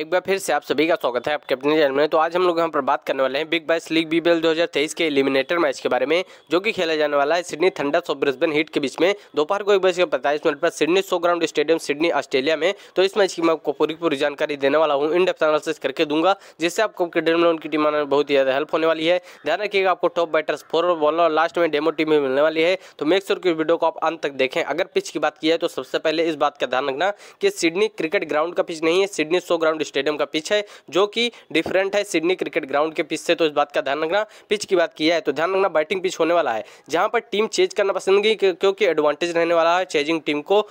एक बार फिर से आप सभी का स्वागत है आपके अपने चैनल में तो आज हम लोग यहाँ पर बात करने वाले हैं बिग बैस लीग बीबीएल 2023 के एलिमिनेटर मैच के बारे में जो कि खेला जाने वाला है सिडनी थंडर्स और ब्रिस्बेन हिट के बीच में दोपहर को एक बजे के पैंतालीस मिनट पर Sydney Showground stadium Sydney Australia में तो इस मैच की मैं आपको पूरी पूरी जानकारी देने वाला हूँ इन एनालिसिस करके दूंगा जिससे आपको क्रिकेट में उनकी टीम आने बहुत ही ज़्यादा हेल्प होने वाली है ध्यान रखिएगा आपको top batters four bowler last में डेमो टीम मिलने वाली है तो मेक श्योर की वीडियो को आप अंत तक देखें अगर पिच की बात की जाए तो सबसे पहले इस बात का ध्यान रखना कि सिडनी क्रिकेट ग्राउंड का पिच नहीं है सिडनी सो ग्राउंड स्टेडियम का पिच है जो कि डिफरेंट है सिडनी क्रिकेट ग्राउंड के पिच से तो इस बात का ध्यान रखना पिच की बात किया है तो ध्यान रखना बैटिंग पिच होने वाला है जहां पर टीम चेंज करना पसंद क्योंकि एडवांटेज रहने वाला है चेंजिंग टीम को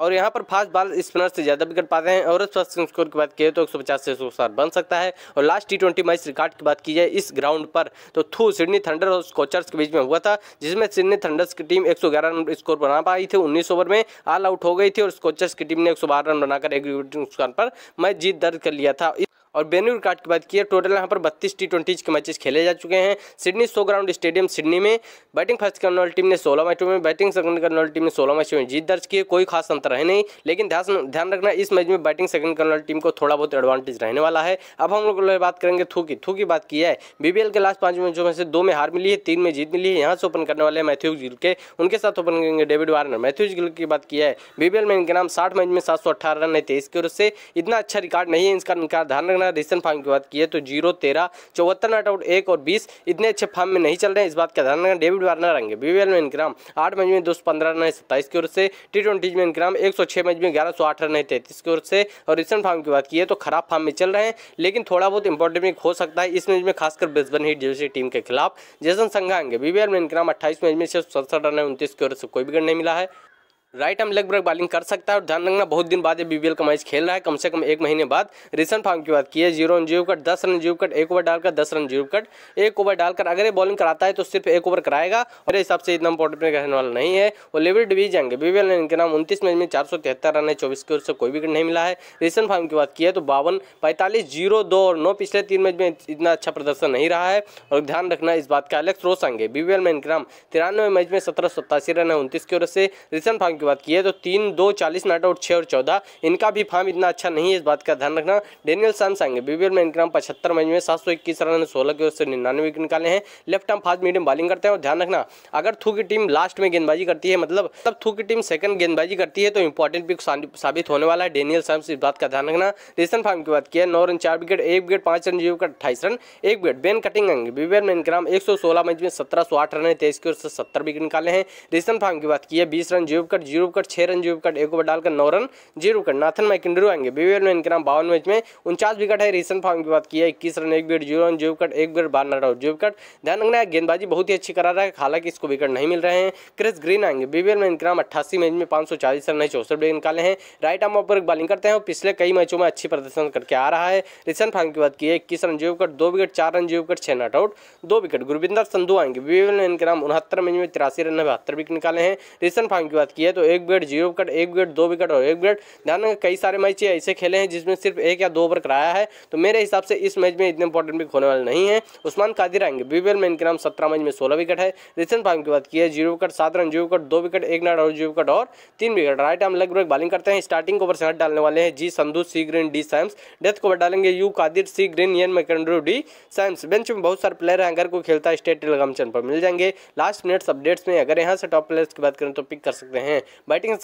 और यहाँ पर फास्ट बॉल स्पिनर से ज़्यादा भी पाते हैं और फर्स्ट स्कोर की बात की तो एक से एक बन सकता है और last T twenty match record की बात की जाए इस ग्राउंड पर तो थ्रू सिडनी थंडर और स्कॉचर्स के बीच में हुआ था जिसमें सिडनी थंडर्स की टीम एक रन स्कोर बना पाई थी उन्नीस ओवर में ऑल आउट हो गई थी और स्कोचर्स की टीम ने एक रन बनाकर एक स्कोर पर मैच जीत दर्ज कर लिया था और बेनूर कार्ड की बात की है टोटल यहाँ पर बत्तीस टी ट्वेंटीज के मैचेस खेले जा चुके हैं Sydney Showground stadium Sydney में बैटिंग फर्स्ट करने वाली टीम ने सोलह मैचों में बैटिंग सेकंड करने वाली टीम ने सोलह मैचों में जीत दर्ज की कोई खास अंतर है नहीं लेकिन ध्यान रखना इस मैच में बैटिंग सेकंड करने वाली टीम को थोड़ा बहुत एडवांटेज रहने वाला है अब हम लोग बात करेंगे थू की थू की बात की है बीबीएल के लास्ट पाँच मैचों में से दो में हार मिली है तीन में जीत मिली है यहाँ से ओपन करने वाले मैथ्यूज गिल के उनके साथ ओपन करेंगे डेविड वार्नर मैथ्यूज गिल की बात की है बीबीएल में इनके नाम साठ मैच में सात रन है तेईस की ओर से इतना अच्छा रिकॉर्ड नहीं है इसका इनका ध्यान लगना रिसेंट फार्म की बात की है तो जीरो तेरह चौहत्तर नॉट आउट एक और बीस इतने अच्छे फार्म में नहीं चल रहे हैं इस बात का ध्यान रखना डेविड वार्नर रहेंगे बीवीएल में इनक्राम आठ मैच में दो सौ पंद्रह रन है सत्ताईस की ओर से टी ट्वेंटी में इनक्राम एक सौ छः मैच में ग्यारह सौ आठ रन है तैतीस की ओर से और रिसेंट फार्म की बात की है तो खराब फार्म में चल रहे हैं लेकिन थोड़ा बहुत इंपॉर्टेंट हो सकता है इस मैच में खासकर ब्रिस्बन हीट जैसी टीम के खिलाफ जैसन संघा आएंगे बीवीएल में इनक्राम अट्ठाईस मैच में सिर्फ सड़सठ रन है उनतीस की ओर से कोई विकेट नहीं मिला है राइट हम लेग ब्रेक बॉलिंग कर सकता है और ध्यान रखना बहुत दिन बाद ये बीबीएल का मैच खेल रहा है कम से कम एक महीने बाद रिसेंट फॉर्म की बात की है जीरो रन जीरो कट दस रन जीरो कट एक ओवर डालकर दस रन जीरो कट एक ओवर डालकर अगर ये बॉलिंग कराता है तो सिर्फ एक ओवर कराएगा और हिसाब से इतना इंपॉर्टेंट रहने वाला नहीं है और लेवल डिवीज जाएंगे बीबीएल ने इनके नाम उनतीस मैच में चार सौ तिहत्तर रन है चौबीस की ओर से कोई विकेट नहीं मिला है रिसेंट फॉर्म की बात की है तो बावन पैंतालीस जीरो दो और नौ पिछले तीन मैच में इतना अच्छा प्रदर्शन नहीं रहा है और ध्यान रखना इस बात का अलग रोस आएंगे बीबीएल में इनके नाम तिरानवे मैच में सत्रह सत्तासी रन है उनतीस की ओर से रिसेंट फॉर्म की बात की है तो तीन दो चालीस नॉट आउट छः और चौदह इनका भी फार्म इतना अच्छा नहीं है इस बात का ध्यान रखना डेनियल सैमसंग बीबीएल में इनका पचहत्तर मैच में सात सौ इक्कीस रन सोलह की ओर से निन्यानवे विकेट निकाले हैं left arm fast medium bowling करते हैं और ध्यान रखना अगर थू की टीम लास्ट में गेंदबाजी करती है मतलब तब थू की टीम सेकंड गेंदबाजी करती है तो इंपॉर्टेंट भी साबित होने वाला है डेनियल सैम्स इस बात का ध्यान रखना रिसेंट फार्म की बात की है नौ रन चार विकेट एक विकेट पाँच रन जीरो का अट्ठाईस रन एक विकेट बेन कटिंग अंग बीबीएल में इनका एक सौ सोलह मैच में सत्रह सौ आठ रन है तेईस की ओर से सत्तर विकेट निकाले हैं रिसेंट फार्म की बात की है बीस run zero wicket zero wicket छः रन जीरो विकेट एक ओवर डालकर नौ run zero wicket Nathan McAndrew आएंगे बीवीएल में इनके नाम बावन मैच में उनचास विकेट है रिसेंट फॉर्म की बात की है इक्कीस रन एक wicket zero run zero wicket एक विकेट बारह रन जीरो विकेट ध्यान रखना है गेंदबाजी बहुत ही अच्छी करा रहा है हालांकि इसको विकेट नहीं मिल रहे हैं क्रिस ग्रीन आएंगे बीवीएल में इनके नाम अट्ठासी मैच में पाँच रन है चौसठ विकेट निकाले हैं राइट आर्म ऊपर बॉलिंग करते हैं पिछले कई मैचों में अच्छी प्रदर्शन करके आ रहा है रिसेंट फॉर्म की बात की है इक्कीस रन जीरो विकेट दो विकेट चार रन जीरो विकेट छह नॉट आउट दो विकेट गुरविंदर संधु आएंगे बीवीएल में इनके नाम उनहत्तर मैच में तिरासी रन बहत्तर विकेट निकाले हैं रिसेंट फॉर्म की बात की है तो एक विकेट जीरो विकेट एक विकेट दो विकेट और एक विकेट ध्यान रखें कई सारे मैच ऐसे खेले हैं जिसमें सिर्फ एक या दो ओवर कराया है तो मेरे हिसाब से इस मैच में इतने इंपॉर्टेंट भी होने वाले नहीं है उस्मान कादिर आएंगे बीबीएल में इनके नाम सत्रह मैच में सोलह विकेट है रिसेंट फाइव की बात की है जीरो विकेट सात रन जीरो विकेट दो विकेट एक नट और जीरो विकेट और तीन विकेट राइट हम लग ब्रेक बॉलिंग करते हैं स्टार्टिंग ओवर से हट डालने वाले हैं G Sandhu C Green D Sams death over डालेंगे U Qadir C Green N McAndrew D Sams bench में बहुत सारे प्लेयर हैं अगर कोई खेलता है स्टेट टेलीग्राम चैनल पर मिल जाएंगे लास्ट मिनट्स अपडेट्स में अगर यहाँ से टॉप प्लेयर्स की बात करें तो पिक कर सकते हैं बैटिंग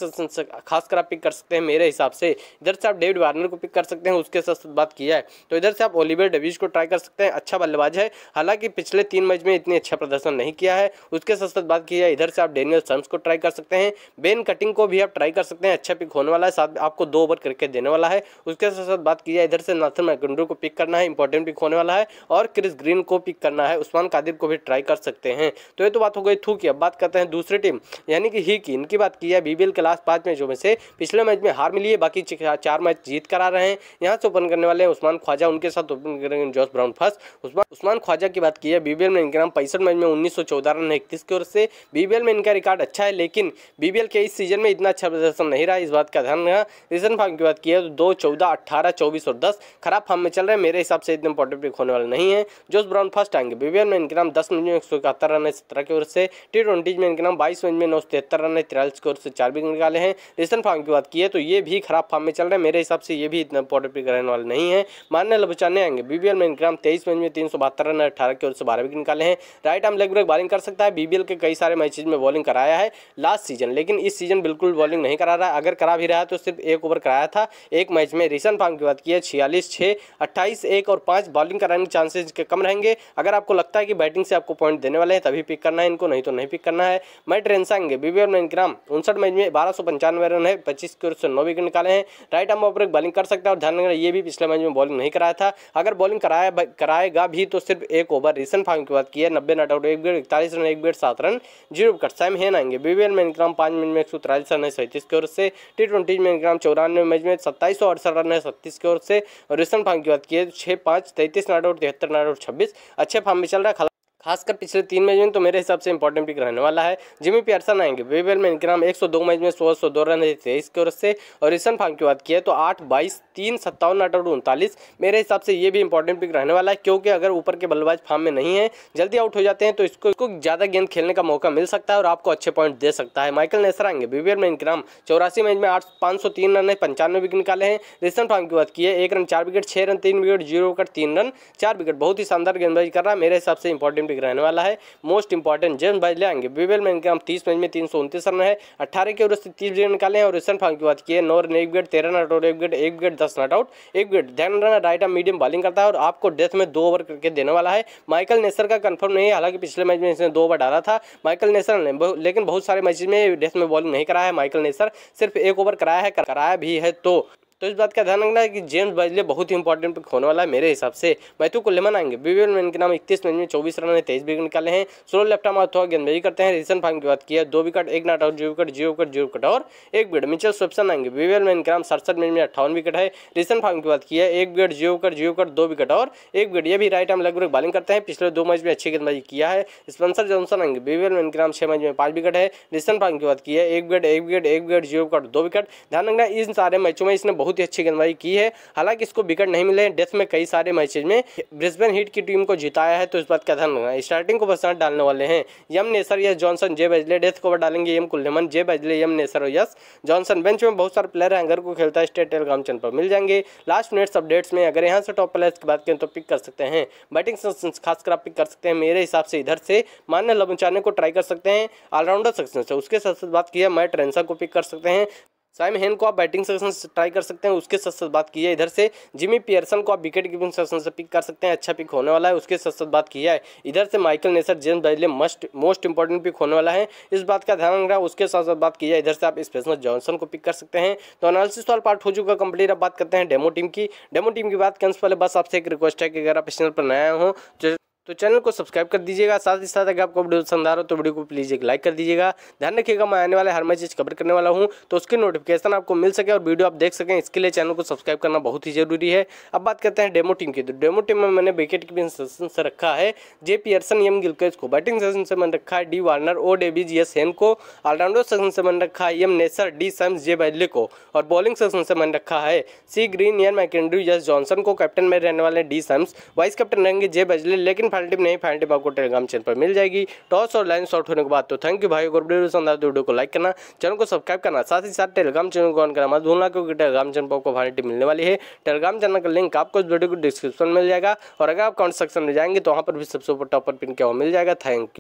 खासकर आप पिक कर सकते हैं मेरे हिसाब से इधर से आप डेविड वार्नर को पिक कर सकते हैं उसके साथ बात की जाए तो इधर से आप ओलिवियर डेविज को ट्राई कर सकते हैं अच्छा बल्लेबाज है हालांकि पिछले तीन मैच में इतनी अच्छा प्रदर्शन नहीं किया है उसके साथ साथ बात की जाए इधर से आप डेनियल सम्स को ट्राई कर सकते हैं बेन कटिंग को भी आप ट्राई कर सकते हैं अच्छा पिक होने वाला है साथ आपको दो ओवर करके देने वाला है उसके साथ साथ बात की जाए इधर से नाथन मैकुंडू को पिक करना है इंपॉर्टेंट पिक होने वाला है और क्रिस ग्रीन को पिक करना है उस्मान कादिर को भी ट्राई कर सकते हैं तो ये तो बात हो गई थू की अब बात करते हैं दूसरी टीम यानी कि ही की इनकी बात की दिया बीबीएल के लास्ट पाँच मैचों में से पिछले मैच में हार मिली है बाकी चार मैच जीत करा रहे हैं यहाँ से ओपन करने वाले हैं उस्मान ख्वाजा उनके साथ ओपन करेंगे Josh Brown first Usman Usman Khawaja की बात की है बीबीएल में इनका नाम पैंसठ मैच में उन्नीस रन इकतीस की ओर से बीबीएल में इनका रिकॉर्ड अच्छा है लेकिन बीबीएल के इस सीजन में इतना अच्छा प्रदर्शन नहीं रहा इस बात का ध्यान रहा रीजन फार्म की बात की है तो दो चौदह अट्ठारह चौबीस और दस खराब फार्म में चल रहे हैं मेरे हिसाब से इतने इंपॉर्टेंट पिक होने वाले नहीं है जोस ब्राउन फर्स्ट आएंगे बीबीएल में इनके नाम दस मैच में एक सौ इकहत्तर रन है सत्रह की ओर से टी ट्वेंटी में इनके नाम बाईस मैच में नौ सौ तिहत्तर रन है तिरालीस की ओर से चार विकेट निकाले हैं रिसन फार्म की बात की है तो ये भी खराब फार्म में चल रहे हैं मेरे हिसाब से ये भी इतना इंपॉर्टेंट पिक रहने वाले नहीं है मानने लबचाने आएंगे बीबीएल में इनक्राम तेईस मैच में तीन सौ बहत्तर रन अठारह की ओर से बारह विकेट निकाले हैं right arm leg break bowling कर सकता है बीबीएल के कई सारे मैचेज में बॉलिंग कराया है लास्ट सीजन लेकिन इस सीजन बिल्कुल बॉलिंग नहीं करा रहा है अगर करा भी रहा तो सिर्फ एक ओवर कराया था एक मैच में रिसन फार्म की बात की है छियालीस छः अट्ठाईस एक और पाँच बॉलिंग कराने के चांसेज कम रहेंगे अगर आपको लगता है कि बैटिंग से आपको पॉइंट देने वाले हैं तभी पिक करना है इनको नहीं तो नहीं पिक करना है मैं ट्रेन से आएंगे बीबीएल में इनक्राम उनसठ सड़सठ मैच में बारह सौ पंचानवे रन है पच्चीस की ओर से नौ विकेट निकाले हैं राइट आर्म ऑपरेट बॉलिंग कर सकता है और ध्यान रखना ये भी पिछले मैच में बॉलिंग नहीं कराया था अगर बॉलिंग कराया कराएगा भी तो सिर्फ एक ओवर रिसेंट फार्म की बात की है नब्बे नॉट आउट एक विकेट इकतालीस रन एक विकेट सात run zero wicket Sam Hain आएंगे बीवीएल में इनक्राम पाँच मैच में एक सौ तिरालीस रन है सैंतीस की ओर से टी ट्वेंटी में इनक्राम चौरानवे मैच में सत्ताईस सौ अड़सठ रन है सत्तीस की ओर से और रिसेंट फार्म की बात की है छः पाँच तैंतीस नॉट आउट तिहत्तर नॉट आउट छब्बीस अच्छे फार्म में चल रहा है खासकर पिछले तीन मैच में तो मेरे हिसाब से इंपॉर्टेंट पिक रहने वाला है जिमी पियर्सन आएंगे वेबेल में नाम एक सौ दो मैच में सोलह सौ दो रन है तेईस की ओर से और रिसन फार्म की बात की है तो आठ बाईस तीन सत्तावन आठ और उनतालीस मेरे हिसाब से ये भी इंपॉर्टेंट पिक रहने वाला है क्योंकि अगर ऊपर के बल्लेबाज फार्म में नहीं है जल्दी आउट हो जाते हैं तो इसको इसको ज़्यादा गेंद खेलने का मौका मिल सकता है और आपको अच्छे पॉइंट दे सकता है माइकल नेसर आएंगे वेबेल में नाम चौरासी मैच में आठ पाँच सौ तीन रन है पंचानवे विकेट निकाले हैं रिसन फार्म की बात की है एक रन चार विकेट छः रन तीन विकेट जीरो विकेट तीन रन चार विकेट बहुत ही शानदार गेंदबाजी कर रहा है मेरे हिसाब से इंपॉर्टेंट टॉपिक रहने वाला है मोस्ट इंपॉर्टेंट जेम्स बाइलांग बीबेल में इनका तीस मैच में तीन सौ उनतीस रन है अट्ठारह के ओवर से तीस विकेट निकाले हैं और रिसेंट फॉर्म की बात की है नौ रन एक विकेट तेरह नॉट आउट एक विकेट एक विकेट दस नॉट आउट एक विकेट ध्यान रखना राइट आर्म मीडियम बॉलिंग करता है और आपको डेथ में दो ओवर करके देने वाला है माइकल नेसर का कन्फर्म नहीं है हालांकि पिछले मैच में इसने दो ओवर डाला था माइकल नेसर ने लेकिन बहुत सारे मैच में डेथ में बॉलिंग नहीं कराया है माइकल नेसर सिर्फ एक ओवर कराया है कराया भी है तो तो इस बात का ध्यान रखना है कि जेम्स बाजले बहुत ही इंपॉर्टेंट पिक होने वाला है मेरे हिसाब से मैथ्यू को लेमन आएंगे बीवेल मैन के नाम इकतीस मैच में चौबीस रन है तेईस विकेट निकाले हैं सोलो लेफ्ट आर्म थोड़ा गेंदबाजी करते हैं रिसन फार्म की बात किया दो विकेट एक not out zero wicket zero wicket zero wicket और एक विकेट मिचल स्वप्सन आएंगे बीवेल मैन के नाम सड़सठ मैच में अट्ठावन विकेट है रिसन फार्म की बात किया एक wicket zero wicket zero wicket दो विकेट और एक विकेट ये भी राइट आर्म लगभग बॉलिंग करते हैं पिछले दो मैच में अच्छी गेंदबाजी किया है स्पेंसर जॉनसन आएंगे बीवेल मैन के नाम छह मैच में पांच विकेट है रिसन फार्म की बात की है एक विकेट एक विकेट एक विकेट जीरो विकेट दो विकेट ध्यान रखना इन सारे मैचों में इसने बहुत बहुत ही अच्छी गेंदबाजी की है हालांकि इसको विकेट नहीं मिले डेथ में कई सारे मैचेज में ब्रिस्बेन हिट की टीम को जिताया है तो इस बात का ध्यान रखना स्टार्टिंग को बरसात डालने वाले हैं M Neser S Johnson J Bazley death को डालेंगे M Kuhnemann J Bazley M Neser S Johnson bench में बहुत सारे प्लेयर हैं अगर को खेलता है स्टेट टेलीग्राम चैनल पर मिल जाएंगे लास्ट मिनट्स अपडेट्स में अगर यहाँ से टॉप प्लेयर्स की बात करें तो पिक कर सकते हैं बैटिंग खासकर आप पिक कर सकते हैं मेरे हिसाब से इधर से मान्य लबुचाने को ट्राई कर सकते हैं ऑलराउंडर सक्सेस उसके साथ साथ बात किया है मैट रेंसा को पिक कर सकते हैं साइम हेन को आप बैटिंग सेक्शन से ट्राई कर सकते हैं उसके साथ साथ बात की है इधर से जिमी पियर्सन को आप विकेट कीपिंग सेक्शन से पिक कर सकते हैं अच्छा पिक होने वाला है उसके साथ साथ बात की है इधर से Michael Neser James Bazley must most important pick होने वाला है इस बात का ध्यान रखना उसके साथ साथ बात की है इधर से आप स्पेशल जॉनसन को पिक कर सकते हैं तो अनालिसिस वाला पार्ट हो चुका कंप्लीट अब बात करते हैं डेमो टीम की डेमो टीम की बात कैंस पहले बस आपसे एक रिक्वेस्ट है कि अगर आप इस चैनल पर नया हो तो चैनल को सब्सक्राइब कर दीजिएगा साथ ही साथ अगर आपको वीडियो पसंद आ रहा हो तो वीडियो को प्लीज़ एक लाइक कर दीजिएगा ध्यान रखिएगा मैं आने वाले हर मैं चीज़ कवर करने वाला हूँ तो उसकी नोटिफिकेशन आपको मिल सके और वीडियो आप देख सकें इसके लिए चैनल को सब्सक्राइब करना बहुत ही जरूरी है अब बात करते हैं डेमो टीम की तो डेमो टीम में मैंने विकेट कीपिंग सेशन से रखा है जे अर्सन एम गिलकेज को बैटिंग सेशन से मैंने रखा है D Warner O Davies S Hain को ऑलराउंडर सेशन से मैंने रखा है M Neser D Sams J Bazley को और बॉलिंग सेशन से मैंने रखा है C Green N McAndrew S Johnson को कैप्टन में रहने वाले डी सैम्स वाइस कैप्टन रहेंगे जे बैजले लेकिन फाइनल टीम नहीं फाइनल टीम आपको टेलीग्राम चैनल पर मिल जाएगी टॉस और लाइन शॉर्ट होने के बाद तो थैंक यू भाई और वीडियो तो को लाइक करना चैनल को सब्सक्राइब करना साथ ही साथ टेलीग्राम चैनल को ऑन करना मत भूलना क्योंकि टेलीग्राम चैनल पर आपको फाइनल टीम मिलने वाली है टेलीग्राम चैनल का लिंक आपको इस वीडियो को डिस्क्रिप्शन मिल जाएगा और अगर आप कॉन्ट सेक्शन में जाएंगे तो वहाँ पर भी सबसे ऊपर टॉपर पिन क्या मिल जाएगा थैंक यू